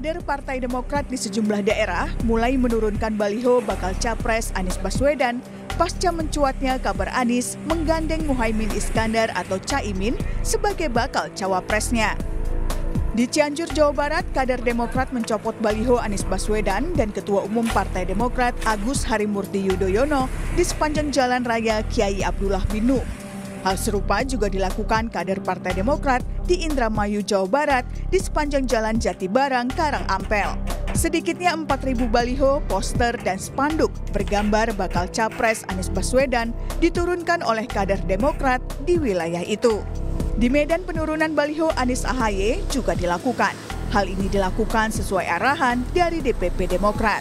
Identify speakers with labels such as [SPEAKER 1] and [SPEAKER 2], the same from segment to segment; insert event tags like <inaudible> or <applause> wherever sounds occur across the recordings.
[SPEAKER 1] kader Partai Demokrat di sejumlah daerah mulai menurunkan baliho bakal capres Anies Baswedan pasca mencuatnya kabar Anies menggandeng Muhaimin Iskandar atau Caimin sebagai bakal cawapresnya. Di Cianjur, Jawa Barat, kader Demokrat mencopot baliho Anies Baswedan dan Ketua Umum Partai Demokrat Agus Harimurti Yudhoyono di sepanjang jalan raya Kiai Abdullah Binu Hal serupa juga dilakukan kader Partai Demokrat di Indramayu, Jawa Barat di sepanjang Jalan Jati Barang, Karang Ampel. Sedikitnya 4.000 baliho, poster, dan spanduk bergambar bakal capres Anies Baswedan diturunkan oleh kader Demokrat di wilayah itu. Di Medan penurunan baliho Anies Ahaye juga dilakukan. Hal ini dilakukan sesuai arahan dari DPP Demokrat.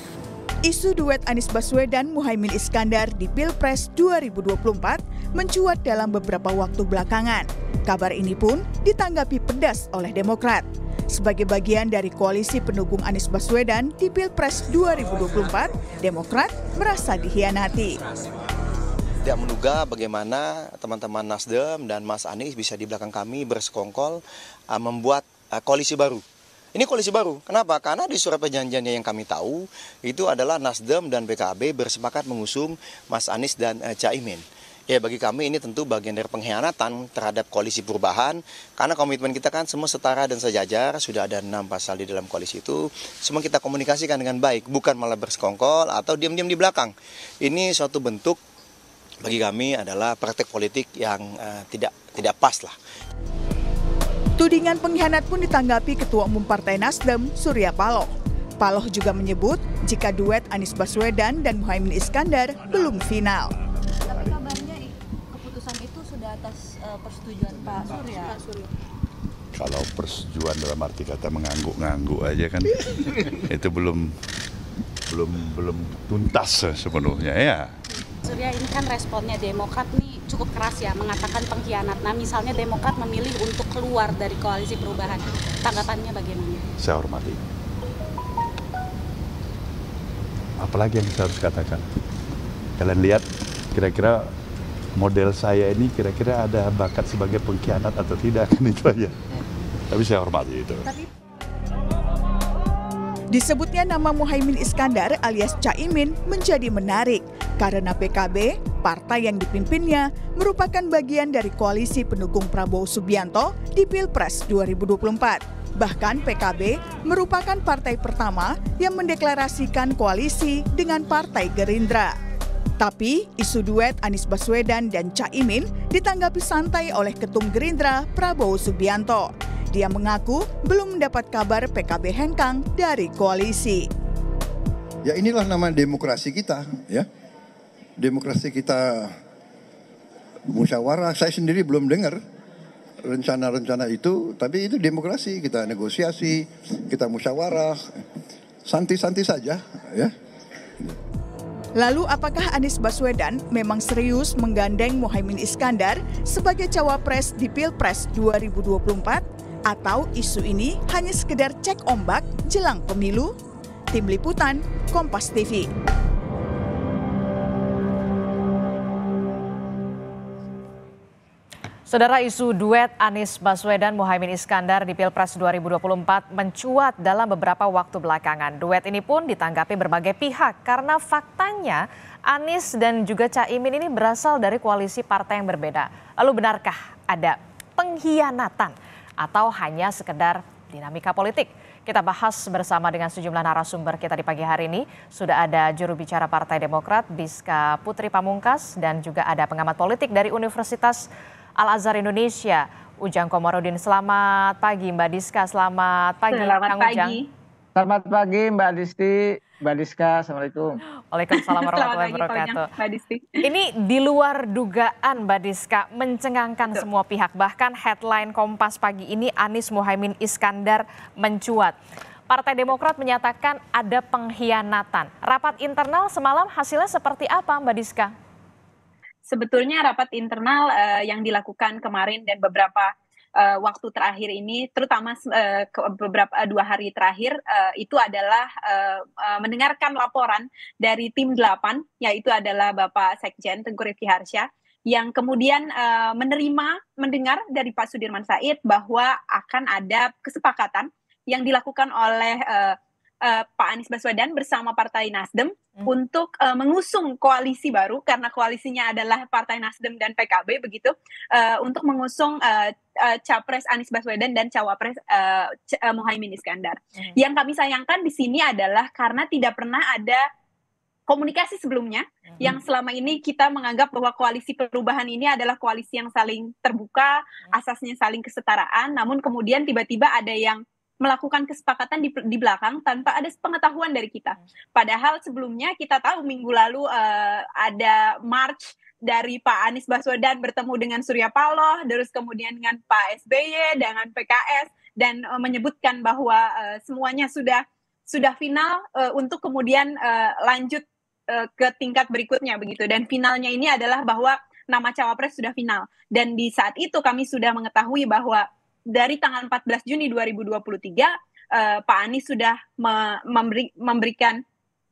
[SPEAKER 1] Isu duet Anies Baswedan Muhaimin Iskandar di Pilpres 2024 mencuat dalam beberapa waktu belakangan. Kabar ini pun ditanggapi pedas oleh Demokrat. Sebagai bagian dari koalisi pendukung Anies Baswedan di Pilpres 2024, Demokrat merasa dihianati.
[SPEAKER 2] Tidak menduga bagaimana teman-teman Nasdem dan Mas Anies bisa di belakang kami bersekongkol eh, membuat eh, koalisi baru ini koalisi baru. Kenapa? Karena di surat perjanjiannya yang kami tahu itu adalah Nasdem dan PKB bersepakat mengusung Mas Anies dan uh, Caimin. Ya bagi kami ini tentu bagian dari pengkhianatan terhadap koalisi perubahan karena komitmen kita kan semua setara dan sejajar sudah ada enam pasal di dalam koalisi itu semua kita komunikasikan dengan baik bukan malah bersekongkol atau diam-diam di belakang ini suatu bentuk bagi kami adalah praktek politik yang uh, tidak tidak
[SPEAKER 3] pas lah.
[SPEAKER 1] Tudingan pengkhianat pun ditanggapi Ketua Umum Partai Nasdem, Surya Paloh. Paloh juga menyebut jika duet Anies Baswedan dan Muhaimin Iskandar belum final.
[SPEAKER 3] Tapi kabarnya keputusan itu sudah atas eh, persetujuan
[SPEAKER 1] Pak Surya. Pak Surya. Kalau persetujuan dalam arti kata mengangguk-ngangguk aja kan <laughs> itu belum belum belum tuntas sepenuhnya ya.
[SPEAKER 3] Surya ini kan responnya Demokrat nih cukup keras ya mengatakan pengkhianat. Nah misalnya Demokrat memilih untuk keluar dari koalisi perubahan, tanggapannya bagaimana?
[SPEAKER 1] Saya hormati. Apalagi yang saya harus katakan? Kalian lihat kira-kira model saya ini kira-kira ada bakat sebagai pengkhianat atau tidak kan <laughs> itu aja. Tapi saya hormati itu. Tapi... Disebutnya nama Muhaimin Iskandar alias Caimin menjadi menarik karena PKB, partai yang dipimpinnya, merupakan bagian dari koalisi pendukung Prabowo Subianto di Pilpres 2024. Bahkan PKB merupakan partai pertama yang mendeklarasikan koalisi dengan Partai Gerindra. Tapi isu duet Anies Baswedan dan Caimin ditanggapi santai oleh Ketum Gerindra Prabowo Subianto. Dia mengaku belum mendapat kabar PKB hengkang dari koalisi.
[SPEAKER 3] Ya inilah nama demokrasi kita ya. Demokrasi kita musyawarah. Saya sendiri belum dengar rencana-rencana itu, tapi itu demokrasi, kita negosiasi, kita musyawarah, santai-santai saja, ya.
[SPEAKER 1] Lalu apakah Anies Baswedan memang serius menggandeng Mohaimin Iskandar sebagai cawapres di Pilpres 2024? Atau isu ini hanya sekedar cek ombak jelang pemilu? Tim Liputan, Kompas TV. Saudara
[SPEAKER 2] isu duet Anies Baswedan Muhaimin Iskandar di Pilpres 2024 mencuat dalam beberapa waktu belakangan. Duet ini pun ditanggapi berbagai pihak karena faktanya Anies dan juga Caimin ini berasal dari koalisi partai yang berbeda. Lalu benarkah ada pengkhianatan atau hanya sekedar dinamika politik. Kita bahas bersama dengan sejumlah narasumber kita di pagi hari ini. Sudah ada juru bicara Partai Demokrat, Biska Putri Pamungkas, dan juga ada pengamat politik dari Universitas Al-Azhar Indonesia, Ujang Komarudin. Selamat pagi Mbak Diska, selamat pagi. Selamat Kang pagi. Ujang.
[SPEAKER 4] Selamat pagi Mbak Disti, Mbak Diska, Assalamualaikum. Waalaikumsalam warahmatullahi wabarakatuh.
[SPEAKER 2] Ini di luar dugaan Mbak Diska, mencengangkan Tuh. semua pihak. Bahkan headline Kompas pagi ini Anies Muhaimin Iskandar mencuat. Partai Demokrat menyatakan ada pengkhianatan. Rapat internal semalam hasilnya seperti
[SPEAKER 3] apa Mbak Diska? Sebetulnya rapat internal uh, yang dilakukan kemarin dan beberapa uh, waktu terakhir ini, terutama uh, ke beberapa eh, dua hari terakhir uh, itu adalah uh, uh, mendengarkan laporan dari tim 8 yaitu adalah Bapak Sekjen Tengku Rifki harsya yang kemudian uh, menerima mendengar dari Pak Sudirman Said bahwa akan ada kesepakatan yang dilakukan oleh uh, uh, Pak Anies Baswedan bersama Partai Nasdem hmm. untuk uh, mengusung koalisi baru karena koalisinya adalah Partai Nasdem dan PKB begitu uh, untuk mengusung uh, uh, capres Anies Baswedan dan cawapres uh, uh, Iskandar. Hmm. Yang kami sayangkan di sini adalah karena tidak pernah ada komunikasi sebelumnya hmm yang selama ini kita menganggap bahwa koalisi perubahan ini adalah koalisi yang saling terbuka, hmm asasnya saling kesetaraan, namun kemudian tiba-tiba ada yang melakukan kesepakatan di, di belakang tanpa ada pengetahuan dari kita. Padahal sebelumnya kita tahu minggu lalu uh, ada march dari Pak Anies Baswedan bertemu dengan Surya Paloh, terus kemudian dengan Pak SBY, dengan PKS, dan uh, menyebutkan bahwa uh, semuanya sudah sudah final uh, untuk kemudian uh, lanjut uh, ke tingkat berikutnya begitu. Dan finalnya ini adalah bahwa nama cawapres sudah final. Dan di saat itu kami sudah mengetahui bahwa dari tanggal 14 Juni 2023 eh, Pak Anies sudah memberi, memberikan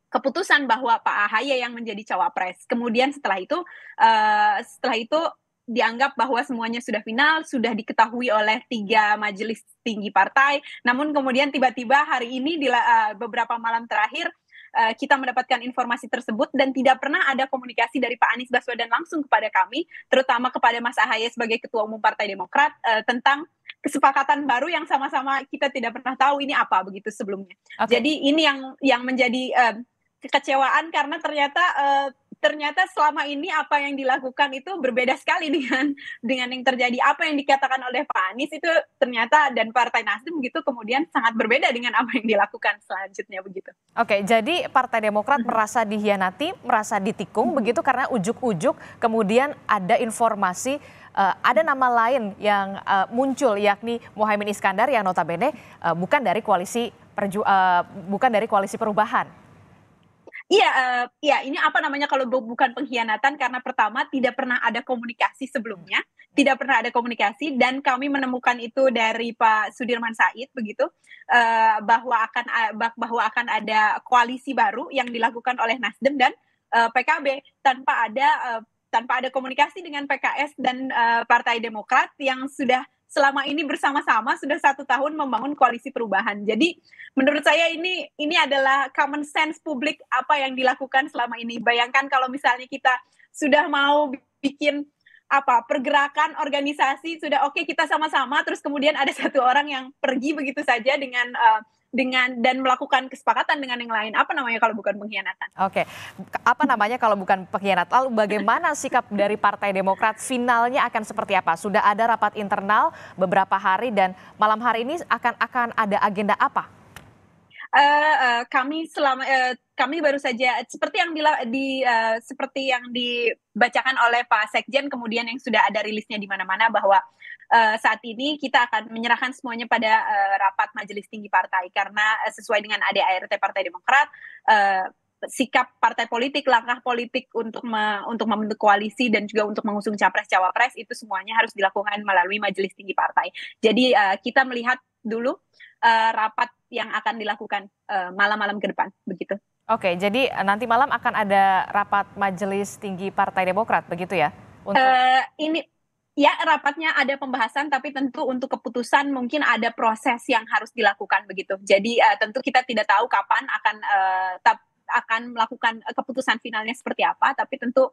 [SPEAKER 3] keputusan bahwa Pak Ahaye yang menjadi cawapres. Kemudian setelah itu eh, setelah itu dianggap bahwa semuanya sudah final, sudah diketahui oleh tiga majelis tinggi partai. Namun kemudian tiba-tiba hari ini di uh, beberapa malam terakhir kita mendapatkan informasi tersebut dan tidak pernah ada komunikasi dari Pak Anies Baswedan langsung kepada kami, terutama kepada Mas Ahaye sebagai Ketua Umum Partai Demokrat tentang kesepakatan baru yang sama-sama kita tidak pernah tahu ini apa begitu sebelumnya. Okay. Jadi ini yang yang menjadi uh, kekecewaan karena ternyata uh, ternyata selama ini apa yang dilakukan itu berbeda sekali <laughs> dengan dengan yang terjadi apa yang dikatakan oleh Pak Anies itu ternyata dan Partai Nasdem gitu kemudian sangat berbeda dengan apa yang dilakukan selanjutnya begitu.
[SPEAKER 2] Oke, jadi Partai Demokrat hmm. merasa dihianati, merasa ditikung begitu karena ujuk-ujuk kemudian ada informasi Eh, ada nama lain yang uh, muncul yakni Mohaimin Iskandar yang notabene uh, bukan dari koalisi perju uh, bukan dari koalisi perubahan. Iya,
[SPEAKER 3] uh, ya ini apa namanya kalau bukan pengkhianatan karena pertama tidak pernah ada komunikasi sebelumnya, tidak pernah ada komunikasi dan kami menemukan itu dari Pak Sudirman Said begitu uh, bahwa akan bahwa akan ada koalisi baru yang dilakukan oleh Nasdem dan uh, PKB tanpa ada uh, tanpa ada komunikasi dengan PKS dan uh, Partai Demokrat yang sudah selama ini bersama-sama sudah satu tahun membangun koalisi perubahan. Jadi menurut saya ini ini adalah common sense publik apa yang dilakukan selama ini. Bayangkan kalau misalnya kita sudah mau bikin apa pergerakan organisasi sudah oke okay, kita sama-sama terus kemudian ada satu orang yang pergi begitu saja dengan uh, dengan dan melakukan kesepakatan dengan yang lain apa namanya kalau bukan pengkhianatan?
[SPEAKER 2] Oke, okay. apa namanya kalau bukan pengkhianat? Lalu bagaimana sikap dari Partai Demokrat finalnya akan seperti apa? Sudah ada rapat internal beberapa hari dan malam hari ini akan akan ada agenda apa?
[SPEAKER 3] uh, kami selama uh, kami baru saja seperti yang di, uh, seperti yang dibacakan oleh Pak Sekjen kemudian yang sudah ada rilisnya di mana-mana bahwa uh, saat ini kita akan menyerahkan semuanya pada uh, rapat Majelis Tinggi Partai karena uh, sesuai dengan ADART Partai Demokrat uh, sikap partai politik, langkah politik untuk me, untuk membentuk koalisi dan juga untuk mengusung capres cawapres itu semuanya harus dilakukan melalui majelis tinggi partai. Jadi uh, kita melihat dulu uh, rapat yang akan dilakukan eh, malam-malam ke depan begitu.
[SPEAKER 2] Oke, jadi eh, nanti malam akan ada rapat majelis tinggi Partai Demokrat begitu ya? Untuk... Uh,
[SPEAKER 3] ini ya rapatnya ada pembahasan tapi tentu untuk keputusan mungkin ada proses yang harus dilakukan begitu. Jadi uh, tentu kita tidak tahu kapan akan uh, tap, akan melakukan keputusan finalnya seperti apa tapi tentu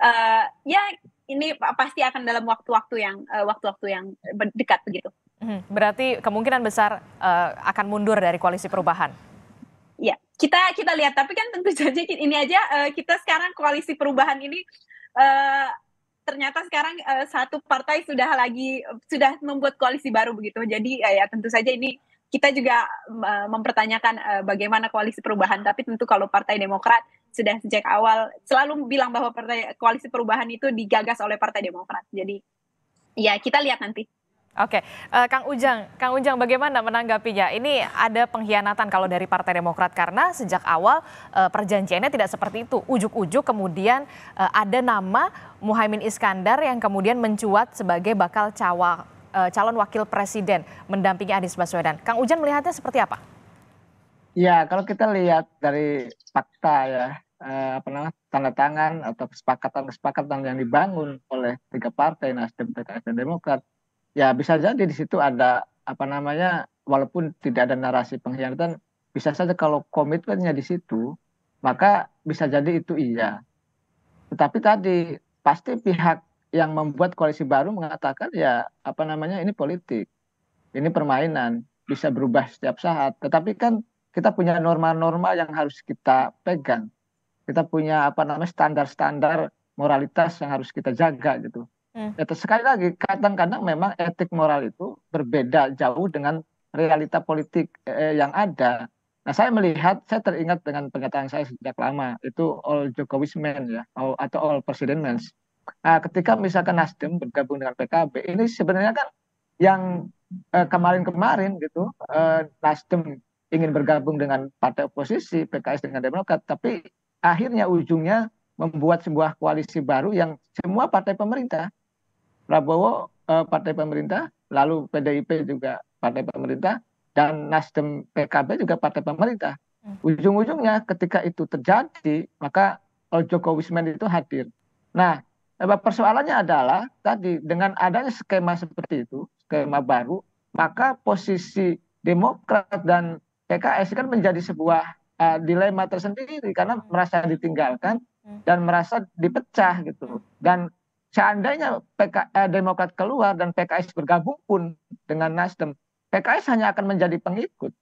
[SPEAKER 3] uh, ya ini pasti akan dalam waktu-waktu yang waktu-waktu uh, yang dekat begitu.
[SPEAKER 2] Hmm, berarti kemungkinan besar uh, akan mundur dari koalisi perubahan.
[SPEAKER 3] Ya, kita kita lihat. Tapi kan tentu <laughs> saja ini aja uh, kita sekarang koalisi perubahan ini uh, ternyata sekarang uh, satu partai sudah lagi sudah membuat koalisi baru begitu. Jadi uh, ya tentu saja ini kita juga uh, mempertanyakan uh, bagaimana koalisi perubahan. Tapi tentu kalau Partai Demokrat sudah sejak awal selalu bilang bahwa partai koalisi perubahan itu digagas oleh Partai Demokrat. Jadi ya kita lihat nanti.
[SPEAKER 2] Oke, uh, Kang Ujang, Kang Ujang bagaimana menanggapinya? Ini ada pengkhianatan kalau dari Partai Demokrat karena sejak awal uh, perjanjiannya tidak seperti itu. Ujuk-ujuk kemudian uh, ada nama Muhaimin Iskandar yang kemudian mencuat sebagai bakal cawa, uh, calon wakil presiden mendampingi Anies Baswedan. Kang Ujang melihatnya seperti apa?
[SPEAKER 4] Ya, kalau kita lihat dari fakta ya, uh, apa namanya tanda tangan atau kesepakatan-kesepakatan yang dibangun oleh tiga partai Nasdem, PKS dan Demokrat ya bisa jadi di situ ada apa namanya walaupun tidak ada narasi pengkhianatan bisa saja kalau komitmennya di situ maka bisa jadi itu iya tetapi tadi pasti pihak yang membuat koalisi baru mengatakan ya apa namanya ini politik ini permainan bisa berubah setiap saat tetapi kan kita punya norma-norma yang harus kita pegang kita punya apa namanya standar-standar moralitas yang harus kita jaga gitu Hmm. Nah, sekali lagi, kadang-kadang memang etik moral itu berbeda jauh dengan realita politik eh, eh, yang ada. Nah, saya melihat, saya teringat dengan pernyataan saya sejak lama, itu all Jokowi's men ya, all, atau all president men. Nah, ketika misalkan Nasdem bergabung dengan PKB, ini sebenarnya kan yang eh, kemarin-kemarin eh, gitu, eh, Nasdem ingin bergabung dengan partai oposisi, PKS dengan Demokrat, tapi akhirnya ujungnya membuat sebuah koalisi baru yang semua partai pemerintah Prabowo eh, partai pemerintah, lalu PDIP juga partai pemerintah, dan Nasdem PKB juga partai pemerintah. Hmm. Ujung-ujungnya ketika itu terjadi, maka eh, Jokowismen itu hadir. Nah, eh, persoalannya adalah tadi dengan adanya skema seperti itu, skema baru, maka posisi Demokrat dan PKS kan menjadi sebuah uh, dilema tersendiri karena hmm. merasa ditinggalkan hmm. dan merasa dipecah gitu. Dan seandainya PK, eh, Demokrat keluar dan PKS bergabung pun dengan Nasdem, PKS hanya akan menjadi pengikut,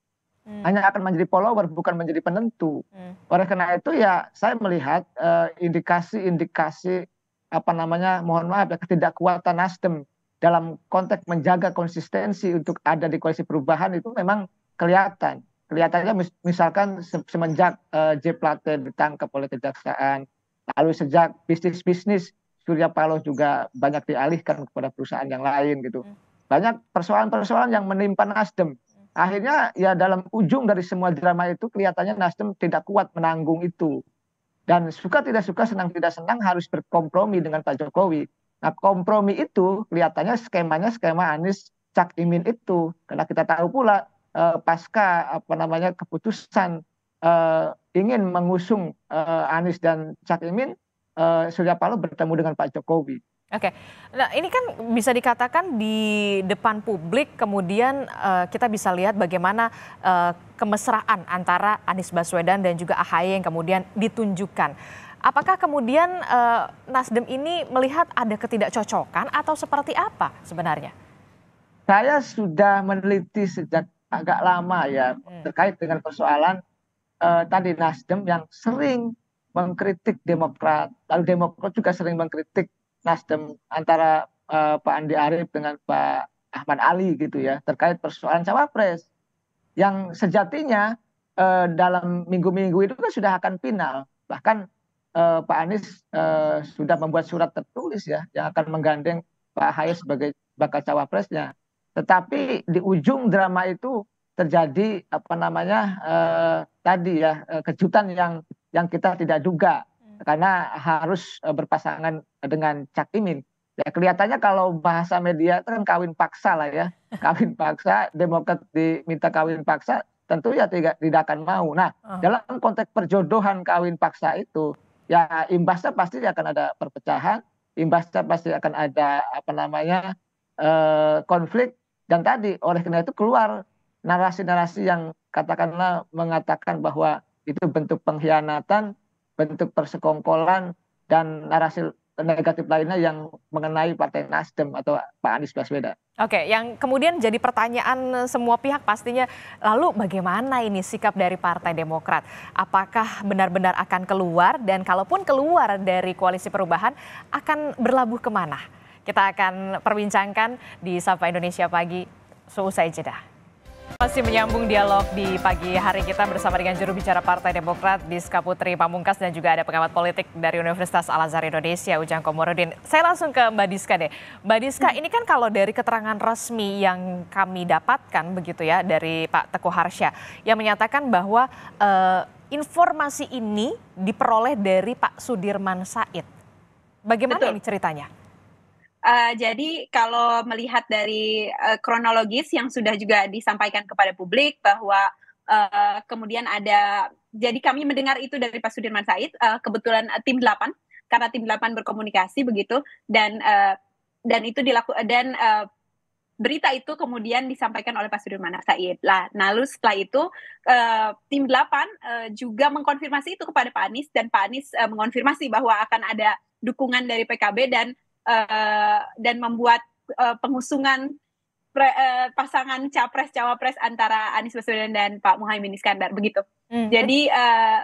[SPEAKER 4] hmm. hanya akan menjadi follower, bukan menjadi penentu. Hmm. Oleh karena itu ya saya melihat eh, indikasi-indikasi eh, apa namanya, mohon maaf ya ketidakkuatan Nasdem dalam konteks menjaga konsistensi untuk ada di koalisi perubahan itu memang kelihatan. Kelihatannya misalkan semenjak eh, J Plate ditangkap oleh kejaksaan, lalu sejak bisnis-bisnis Surya Paloh juga banyak dialihkan kepada perusahaan yang lain gitu. Hmm. Banyak persoalan-persoalan yang menimpa Nasdem. Hmm. Akhirnya ya dalam ujung dari semua drama itu kelihatannya Nasdem tidak kuat menanggung itu. Dan suka tidak suka, senang tidak senang harus berkompromi dengan Pak Jokowi. Nah kompromi itu kelihatannya skemanya skema Anies Cak Imin itu. Karena kita tahu pula eh, pasca apa namanya keputusan eh, ingin mengusung eh, Anies dan Cak Imin uh, Surya Paloh bertemu dengan Pak Jokowi.
[SPEAKER 2] Oke, nah ini kan bisa dikatakan di depan publik kemudian uh, kita bisa lihat bagaimana uh, kemesraan antara Anies Baswedan dan juga AHY yang kemudian ditunjukkan. Apakah kemudian uh, Nasdem ini melihat ada ketidakcocokan atau seperti apa sebenarnya?
[SPEAKER 4] Saya sudah meneliti sejak agak lama ya hmm. terkait dengan persoalan uh, tadi Nasdem yang sering mengkritik Demokrat, lalu Demokrat juga sering mengkritik Nasdem antara uh, Pak Andi Arief dengan Pak Ahmad Ali gitu ya terkait persoalan cawapres yang sejatinya uh, dalam minggu-minggu itu kan sudah akan final bahkan uh, Pak Anies uh, sudah membuat surat tertulis ya yang akan menggandeng Pak Ahy sebagai bakal cawapresnya tetapi di ujung drama itu terjadi apa namanya uh, tadi ya uh, kejutan yang yang kita tidak duga hmm. karena harus eh, berpasangan dengan Cak Imin. Ya, kelihatannya kalau bahasa media itu kan kawin paksa lah ya. <laughs> Kawin paksa, Demokrat diminta kawin paksa, tentu ya tidak, tidak akan mau. Nah, ah. dalam konteks perjodohan kawin paksa itu, ya imbasnya pasti akan ada perpecahan, imbasnya pasti akan ada apa namanya eh, konflik. Dan tadi oleh karena itu keluar narasi-narasi yang katakanlah mengatakan bahwa itu bentuk pengkhianatan, bentuk persekongkolan dan narasi negatif lainnya yang mengenai Partai Nasdem atau Pak Anies Baswedan.
[SPEAKER 2] Oke, yang kemudian jadi pertanyaan semua pihak pastinya, lalu bagaimana ini sikap dari Partai Demokrat? Apakah benar-benar akan keluar dan kalaupun keluar dari koalisi perubahan akan berlabuh kemana? Kita akan perbincangkan di Sapa Indonesia Pagi seusai jeda. Masih menyambung dialog di pagi hari kita bersama dengan juru bicara Partai Demokrat Diska Putri Pamungkas dan juga ada pengamat politik dari Universitas Al Azhar Indonesia Ujang Komorodin. Saya langsung ke Mbak Diska deh. Mbak Diska hmm. ini kan kalau dari keterangan resmi yang kami dapatkan begitu ya dari Pak Teguh Harsya yang menyatakan bahwa eh, informasi ini diperoleh dari Pak Sudirman Said.
[SPEAKER 3] Bagaimana Betul. ini ceritanya? Eh, jadi kalau melihat dari uh, kronologis yang sudah juga disampaikan kepada publik bahwa uh, kemudian ada jadi kami mendengar itu dari Pak Sudirman Said uh, kebetulan uh, tim 8 karena tim 8 berkomunikasi begitu dan uh, dan itu dilakukan dan uh, berita itu kemudian disampaikan oleh Pak Sudirman Said. Nah, lalu setelah itu uh, tim 8 uh, juga mengkonfirmasi itu kepada Pak Anies dan Pak Anies uh, mengonfirmasi bahwa akan ada dukungan dari PKB dan Eh, dan membuat uh, pengusungan pre, uh, pasangan capres cawapres antara Anies Baswedan dan Pak Muhaymin Iskandar begitu.
[SPEAKER 1] Hmm. Jadi
[SPEAKER 3] uh,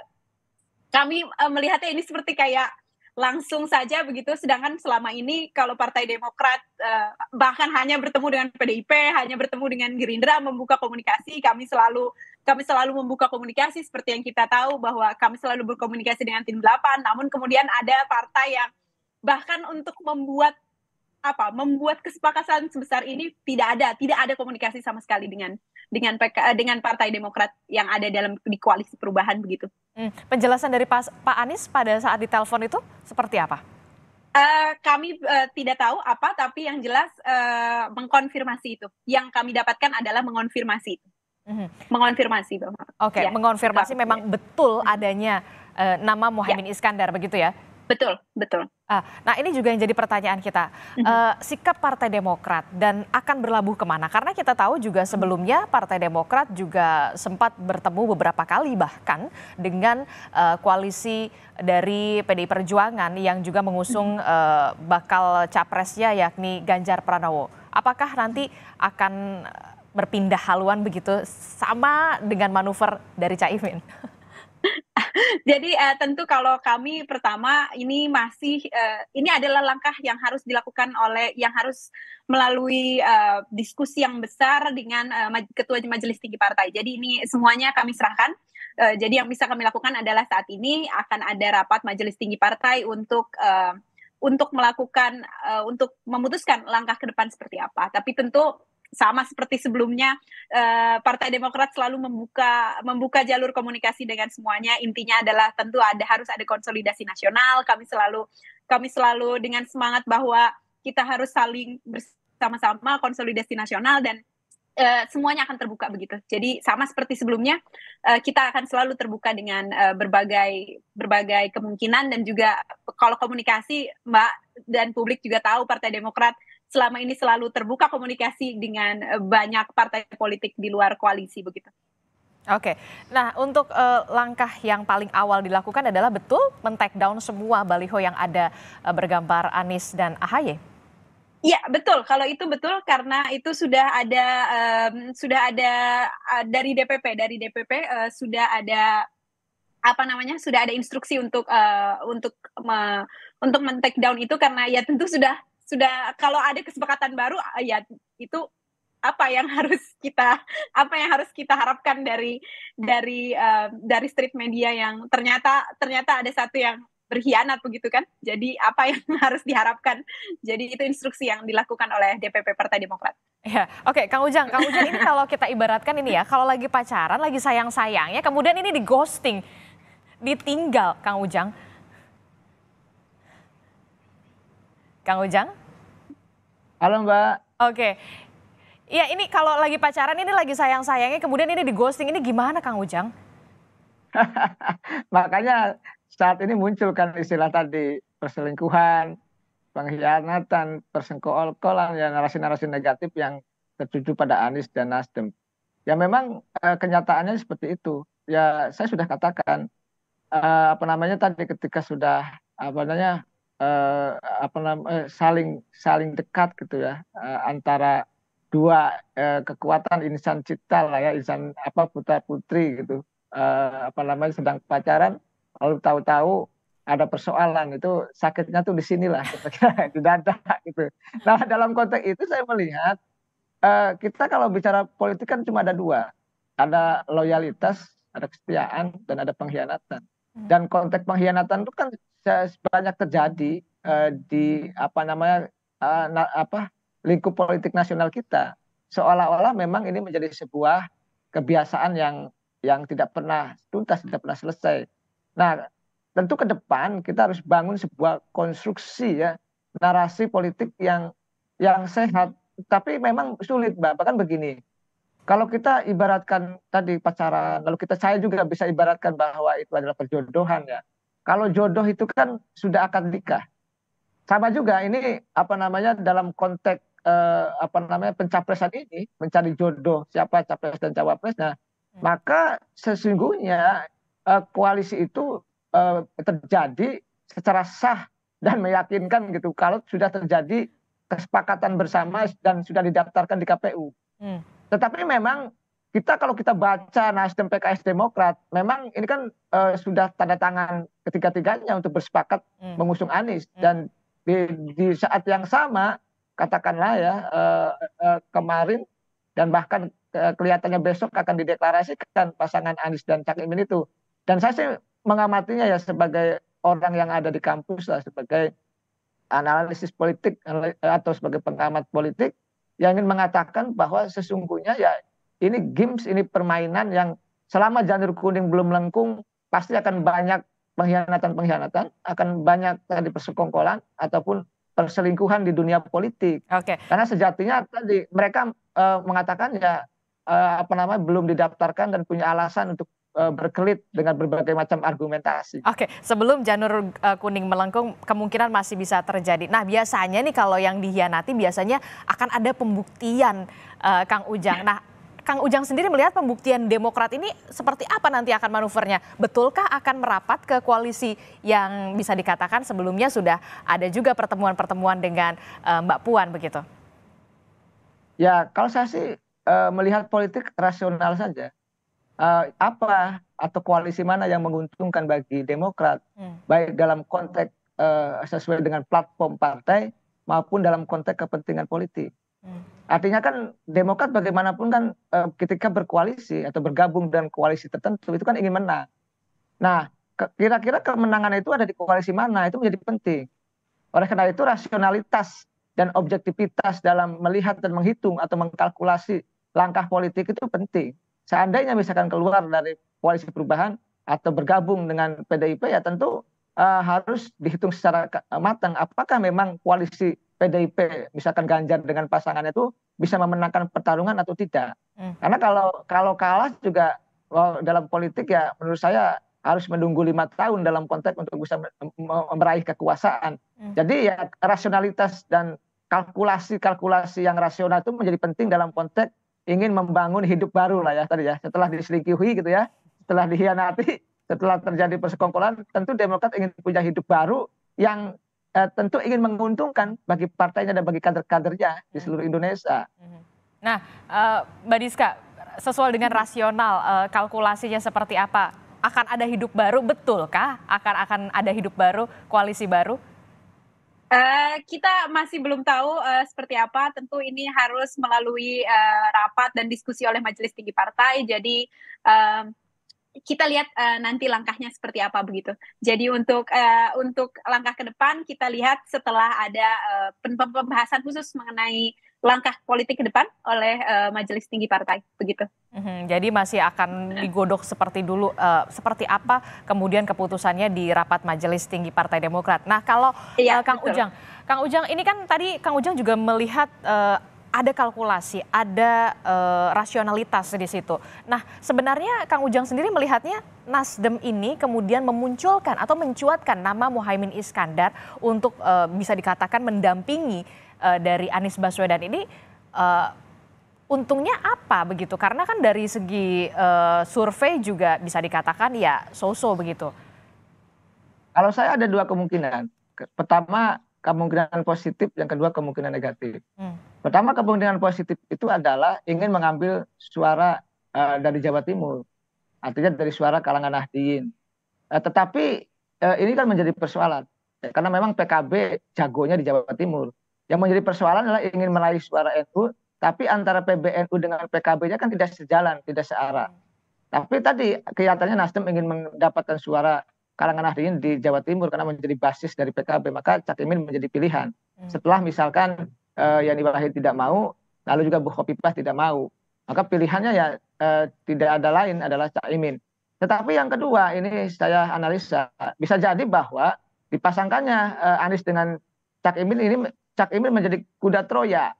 [SPEAKER 3] kami uh, melihatnya ini seperti kayak langsung saja begitu sedangkan selama ini kalau Partai Demokrat uh, bahkan hanya bertemu dengan PDIP, hanya bertemu dengan Gerindra membuka komunikasi, kami selalu kami selalu membuka komunikasi seperti yang kita tahu bahwa kami selalu berkomunikasi dengan tim 8 namun kemudian ada partai yang bahkan untuk membuat apa membuat kesepakatan sebesar ini tidak ada tidak ada komunikasi sama sekali dengan dengan PK, eh, dengan Partai Demokrat yang ada dalam di koalisi perubahan begitu. Hmm. Penjelasan dari Pak, Pak Anies pada saat ditelepon itu seperti apa? Uh, kami uh, tidak tahu apa, tapi yang jelas uh, mengkonfirmasi itu. Yang kami dapatkan adalah mengonfirmasi itu. hmm Mengonfirmasi, Oke, okay, ya.
[SPEAKER 2] mengonfirmasi memang betul adanya uh, nama Muhammad ya. Iskandar, begitu ya? Betul, betul. Ah, nah ini juga yang jadi pertanyaan kita, uh, sikap Partai Demokrat dan akan berlabuh kemana? Karena kita tahu juga mhm. sebelumnya Partai Demokrat juga sempat bertemu beberapa kali bahkan dengan uh, koalisi dari PDI Perjuangan yang juga mengusung uh, bakal capresnya yakni Ganjar Pranowo. Apakah nanti akan berpindah haluan begitu sama dengan manuver dari Caimin? <laughs>
[SPEAKER 1] <laughs>
[SPEAKER 3] Jadi uh, tentu kalau kami pertama ini masih uh, ini adalah langkah yang harus dilakukan oleh yang harus melalui uh, diskusi yang besar dengan uh, ketua Majelis Tinggi Partai. Jadi ini semuanya kami serahkan. Uh, jadi yang bisa kami lakukan adalah saat ini akan ada rapat Majelis Tinggi Partai untuk uh, untuk melakukan uh, untuk memutuskan langkah ke depan seperti apa. Tapi tentu sama seperti sebelumnya eh, Partai Demokrat selalu membuka membuka jalur komunikasi dengan semuanya. Intinya adalah tentu ada harus ada konsolidasi nasional. Kami selalu kami selalu dengan semangat bahwa kita harus saling bersama-sama konsolidasi nasional dan Uh, semuanya akan terbuka begitu. Jadi sama seperti sebelumnya, uh, kita akan selalu terbuka dengan uh, berbagai berbagai kemungkinan dan juga kalau komunikasi Mbak dan publik juga tahu Partai Demokrat selama ini selalu terbuka komunikasi dengan eh, banyak partai politik di luar koalisi begitu. Oke, nah
[SPEAKER 2] untuk uh, langkah yang paling awal dilakukan adalah betul men-take down semua baliho yang ada uh, bergambar Anies dan Ahaye.
[SPEAKER 3] Ya betul kalau itu betul karena itu sudah ada um, sudah ada uh, dari DPP dari DPP uh, sudah ada apa namanya sudah ada instruksi untuk uh, untuk me, untuk men take down itu karena ya tentu sudah sudah kalau ada kesepakatan baru eh, ya itu apa yang harus kita apa yang harus kita harapkan dari dari uh, dari street media yang ternyata ternyata ada satu yang berkhianat begitu kan jadi apa yang <laughs> harus diharapkan jadi itu instruksi yang dilakukan oleh DPP Partai Demokrat
[SPEAKER 2] ya oke okay, Kang Ujang Kang Ujang ini kalau kita ibaratkan ini ya kalau lagi pacaran lagi sayang sayangnya kemudian ini di ghosting ditinggal Kang Ujang Kang Ujang? Halo Mbak. Oke. Ya ini kalau lagi pacaran ini lagi sayang-sayangnya kemudian ini di ghosting ini gimana Kang Ujang?
[SPEAKER 4] <laughs> Makanya saat ini muncul kan istilah tadi perselingkuhan, pengkhianatan, persengkolan, yang narasi-narasi negatif yang tertuju pada Anies dan Nasdem. Ya memang eh, kenyataannya seperti itu. Ya saya sudah katakan eh, apa namanya tadi ketika sudah apa namanya eh, apa namanya eh, saling saling dekat gitu ya eh, antara dua eh, kekuatan insan cipta lah ya insan apa putra putri gitu eh, apa namanya sedang pacaran lalu tahu-tahu ada persoalan itu sakitnya tuh di sinilah gitu kan, <laughs> di dada gitu. Nah dalam konteks itu saya melihat uh, kita kalau bicara politik kan cuma ada dua, ada loyalitas, ada kesetiaan dan ada pengkhianatan. Hmm. Dan konteks pengkhianatan itu kan banyak terjadi eh, di apa namanya eh, apa lingkup politik nasional kita seolah-olah memang ini menjadi sebuah kebiasaan yang yang tidak pernah tuntas tidak pernah selesai. Nah tentu ke depan kita harus bangun sebuah konstruksi ya narasi politik yang yang sehat. Tapi memang sulit mbak. Bahkan begini, kalau kita ibaratkan tadi pacaran, lalu kita saya juga bisa ibaratkan bahwa itu adalah perjodohan ya kalau jodoh itu kan sudah akan nikah. Sama juga ini apa namanya dalam konteks eh, apa namanya pencapresan ini mencari jodoh siapa capres dan cawapresnya, hmm. maka sesungguhnya eh, koalisi itu eh, terjadi secara sah dan meyakinkan gitu kalau sudah terjadi kesepakatan bersama dan sudah didaftarkan di KPU. Hmm. Tetapi memang kita kalau kita baca Nasdem, PKS, Demokrat, memang ini kan uh, sudah tanda tangan ketiga-tiganya untuk bersepakat hmm. mengusung Anies hmm. dan di, di saat yang sama katakanlah ya uh, uh, kemarin dan bahkan uh, kelihatannya besok akan dideklarasikan pasangan Anies dan Cak Imin itu dan saya sih mengamatinya ya sebagai orang yang ada di kampus lah sebagai analisis politik atau sebagai pengamat politik yang ingin mengatakan bahwa sesungguhnya ya ini games ini permainan yang selama janur kuning belum melengkung pasti akan banyak pengkhianatan-pengkhianatan, akan banyak tadi persekongkolan ataupun perselingkuhan di dunia politik. Oke. Okay. Karena sejatinya tadi mereka e, mengatakan ya e, apa namanya belum didaftarkan dan punya alasan untuk e, berkelit dengan berbagai macam argumentasi.
[SPEAKER 2] Oke, okay. sebelum janur e, kuning melengkung kemungkinan masih bisa terjadi. Nah, biasanya nih kalau yang dihianati biasanya akan ada pembuktian e, Kang Ujang. Nah, Kang Ujang sendiri melihat pembuktian Demokrat ini seperti apa nanti akan manuvernya? Betulkah akan merapat ke koalisi yang bisa dikatakan sebelumnya sudah ada juga pertemuan-pertemuan dengan uh, Mbak Puan begitu?
[SPEAKER 4] Ya, kalau saya sih uh, melihat politik rasional saja. Uh, apa atau koalisi mana yang menguntungkan bagi Demokrat, hmm. baik dalam konteks uh, sesuai dengan platform partai maupun dalam konteks kepentingan politik. Artinya kan Demokrat bagaimanapun kan e, ketika berkoalisi atau bergabung dengan koalisi tertentu itu kan ingin menang. Nah, kira-kira kemenangan itu ada di koalisi mana itu menjadi penting. Oleh karena itu rasionalitas dan objektivitas dalam melihat dan menghitung atau mengkalkulasi langkah politik itu penting. Seandainya misalkan keluar dari koalisi perubahan atau bergabung dengan PDIP ya tentu e, harus dihitung secara eh, matang apakah memang koalisi PDIP misalkan Ganjar dengan pasangannya itu bisa memenangkan pertarungan atau tidak. Hmm. Karena kalau kalau kalah juga well, dalam politik ya menurut saya harus menunggu lima tahun dalam konteks untuk bisa meraih kekuasaan. Hmm. Jadi ya rasionalitas dan kalkulasi-kalkulasi yang rasional itu menjadi penting dalam konteks ingin membangun hidup baru lah ya tadi ya setelah diselingkuhi gitu ya setelah dihianati setelah terjadi persekongkolan tentu Demokrat ingin punya hidup baru yang Eh, tentu ingin menguntungkan bagi partainya dan bagi kader-kadernya di hmm. seluruh Indonesia. Hmm.
[SPEAKER 2] Nah, eh, Mbak Diska, sesuai dengan rasional eh, kalkulasinya seperti apa? Akan ada hidup baru, betulkah? Akan akan ada hidup baru, koalisi baru?
[SPEAKER 3] Uh, kita masih belum tahu uh, seperti apa. Tentu ini harus melalui uh, rapat dan diskusi oleh Majelis Tinggi Partai. Jadi uh, kita lihat uh, nanti langkahnya seperti apa begitu. Jadi untuk uh, untuk langkah ke depan kita lihat setelah ada uh, pembahasan khusus mengenai langkah politik ke depan oleh uh, Majelis Tinggi Partai begitu. Mm-hmm.
[SPEAKER 2] Jadi masih akan digodok seperti dulu uh, seperti apa kemudian keputusannya di rapat Majelis Tinggi Partai Demokrat. Nah, kalau iya, uh, Kang betul. Ujang, Kang Ujang ini kan tadi Kang Ujang juga melihat uh, ada kalkulasi, ada e, rasionalitas di situ. Nah, sebenarnya Kang Ujang sendiri melihatnya Nasdem ini kemudian memunculkan atau mencuatkan nama Muhaimin Iskandar untuk e, bisa dikatakan mendampingi e, dari Anies Baswedan ini e, untungnya apa begitu? Karena kan dari segi e, survei juga bisa dikatakan ya so-so begitu.
[SPEAKER 4] Kalau saya ada dua kemungkinan. Pertama, kemungkinan positif, yang kedua kemungkinan negatif. Hmm. Pertama kemungkinan positif itu adalah ingin mengambil suara uh, dari Jawa Timur, artinya dari suara kalangan Nahdiyin. Uh, eh, tetapi uh, ini kan menjadi persoalan karena memang PKB jagonya di Jawa Timur. Yang menjadi persoalan adalah ingin meraih suara NU, tapi antara PBNU dengan PKB-nya kan tidak sejalan, tidak searah. Hmm. Tapi tadi kelihatannya Nasdem ingin mendapatkan suara kalangan Nahdliyin di Jawa Timur karena menjadi basis dari PKB maka Cak Imin menjadi pilihan. Hmm. Setelah misalkan uh, eh, Yani Wahid tidak mau, lalu juga Bu Khofifah tidak mau, maka pilihannya ya uh, tidak ada lain adalah Cak Imin. Tetapi yang kedua ini saya analisa bisa jadi bahwa dipasangkannya eh, Anies dengan Cak Imin ini Cak Imin menjadi kuda Troya.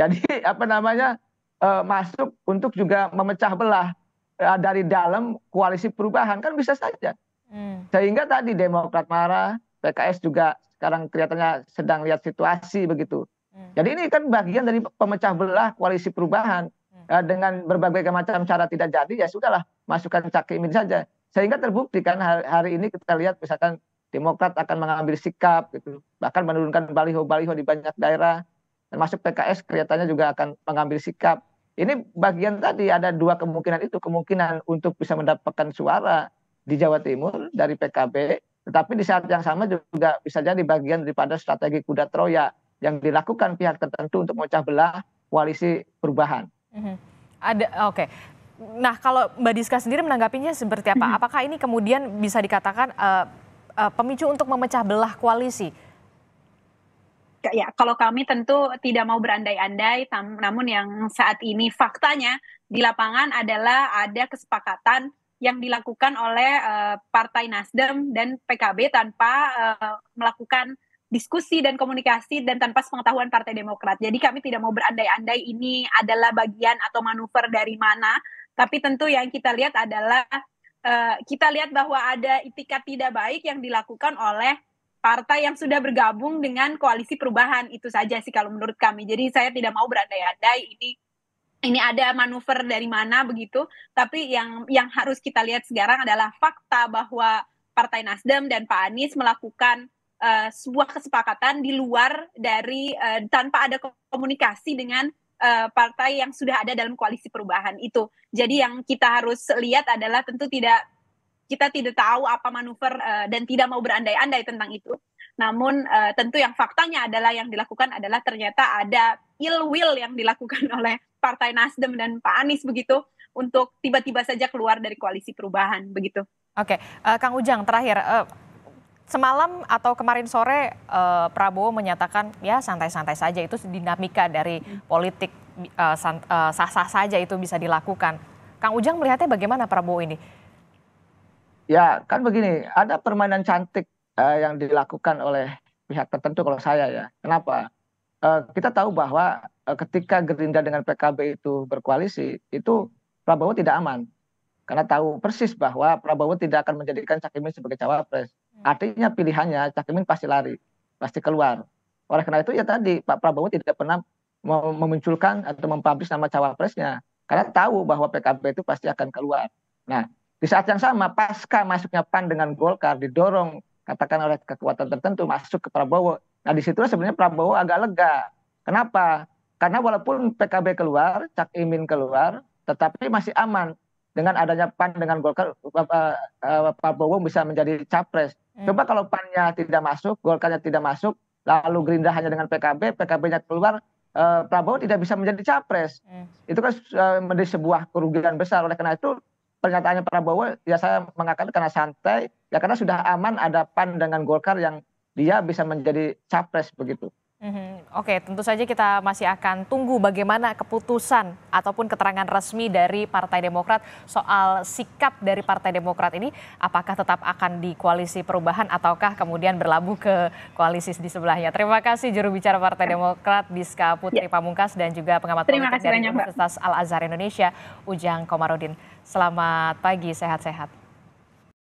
[SPEAKER 4] Jadi <laughs> apa namanya eh, masuk untuk juga memecah belah eh, dari dalam koalisi perubahan kan bisa saja Hmm. Sehingga tadi Demokrat marah, PKS juga sekarang kelihatannya sedang lihat situasi begitu. Hmm. Jadi ini kan bagian dari pemecah belah koalisi perubahan hmm. Eh, dengan berbagai macam cara tidak jadi ya sudahlah masukkan cak imin saja. Sehingga terbukti kan hari, ini kita lihat misalkan Demokrat akan mengambil sikap gitu, bahkan menurunkan baliho-baliho di banyak daerah. Termasuk PKS kelihatannya juga akan mengambil sikap. Ini bagian tadi ada dua kemungkinan itu kemungkinan untuk bisa mendapatkan suara di Jawa Timur dari PKB, tetapi di saat yang sama juga bisa jadi bagian daripada strategi kuda Troya yang dilakukan pihak tertentu untuk memecah belah koalisi perubahan.
[SPEAKER 2] Mm-hmm. Ada, oke. Okay. Nah, kalau Mbak Diska sendiri menanggapinya seperti apa? Mm-hmm. Apakah ini kemudian bisa dikatakan uh, uh, pemicu untuk memecah belah koalisi?
[SPEAKER 3] ya kalau kami tentu tidak mau berandai-andai namun yang saat ini faktanya di lapangan adalah ada kesepakatan yang dilakukan oleh uh, Partai Nasdem dan PKB tanpa uh, melakukan diskusi dan komunikasi dan tanpa sepengetahuan Partai Demokrat. Jadi kami tidak mau berandai-andai ini adalah bagian atau manuver dari mana, tapi tentu yang kita lihat adalah uh, kita lihat bahwa ada itikat tidak baik yang dilakukan oleh partai yang sudah bergabung dengan koalisi perubahan itu saja sih kalau menurut kami. Jadi saya tidak mau berandai-andai ini ini ada manuver dari mana begitu, tapi yang yang harus kita lihat sekarang adalah fakta bahwa Partai Nasdem dan Pak Anies melakukan uh, sebuah kesepakatan di luar dari uh, tanpa ada komunikasi dengan uh, partai yang sudah ada dalam koalisi perubahan itu. Jadi yang kita harus lihat adalah tentu tidak kita tidak tahu apa manuver uh, dan tidak mau berandai-andai tentang itu. Namun uh, tentu yang faktanya adalah yang dilakukan adalah ternyata ada ill will yang dilakukan <laughs> oleh Partai Nasdem dan Pak Anies begitu untuk tiba-tiba saja keluar dari koalisi perubahan begitu. Oke, uh, Kang Ujang terakhir uh, semalam atau kemarin sore
[SPEAKER 2] uh, Prabowo menyatakan ya santai-santai saja itu dinamika dari politik sah sah-sah saja itu bisa dilakukan. Kang Ujang melihatnya bagaimana Prabowo ini?
[SPEAKER 4] Ya kan begini, ada permainan cantik uh, yang dilakukan oleh pihak tertentu kalau saya ya. Kenapa? Uh, kita tahu bahwa uh, ketika Gerindra dengan PKB itu berkoalisi, itu Prabowo tidak aman. Karena tahu persis bahwa Prabowo tidak akan menjadikan cakimin sebagai cawapres. Hmm. Artinya pilihannya cakimin pasti lari, pasti keluar. Oleh karena itu ya tadi Pak Prabowo tidak pernah memunculkan atau mempublish nama cawapresnya. Karena tahu bahwa PKB itu pasti akan keluar. Nah, di saat yang sama pasca masuknya PAN dengan Golkar didorong katakan oleh kekuatan tertentu masuk ke Prabowo. Nah disitulah sebenarnya Prabowo agak lega. Kenapa? Karena walaupun PKB keluar, Cak Imin keluar, tetapi masih aman dengan adanya PAN dengan Golkar eh, eh, Prabowo bisa menjadi capres. Hmm. Coba kalau PAN-nya tidak masuk, Golkarnya tidak masuk, lalu Gerindra hanya dengan PKB, PKB-nya keluar, eh, Prabowo tidak bisa menjadi capres. Hmm. Itu kan uh, menjadi sebuah kerugian besar. Oleh karena itu pernyataannya Prabowo ya saya mengatakan karena santai ya karena sudah aman ada pan dengan Golkar yang dia bisa menjadi capres begitu
[SPEAKER 2] Oke, mhm. okay, Oke, tentu saja kita masih akan tunggu bagaimana keputusan ataupun keterangan resmi dari Partai Demokrat soal sikap dari Partai Demokrat ini. Apakah tetap akan di koalisi perubahan ataukah kemudian berlabuh ke koalisi di sebelahnya? Terima kasih juru bicara Partai Demokrat Diska Putri ya. Pamungkas dan juga pengamat Terima politik dari Universitas Al Azhar Indonesia Ujang Komarudin. Selamat pagi, sehat-sehat.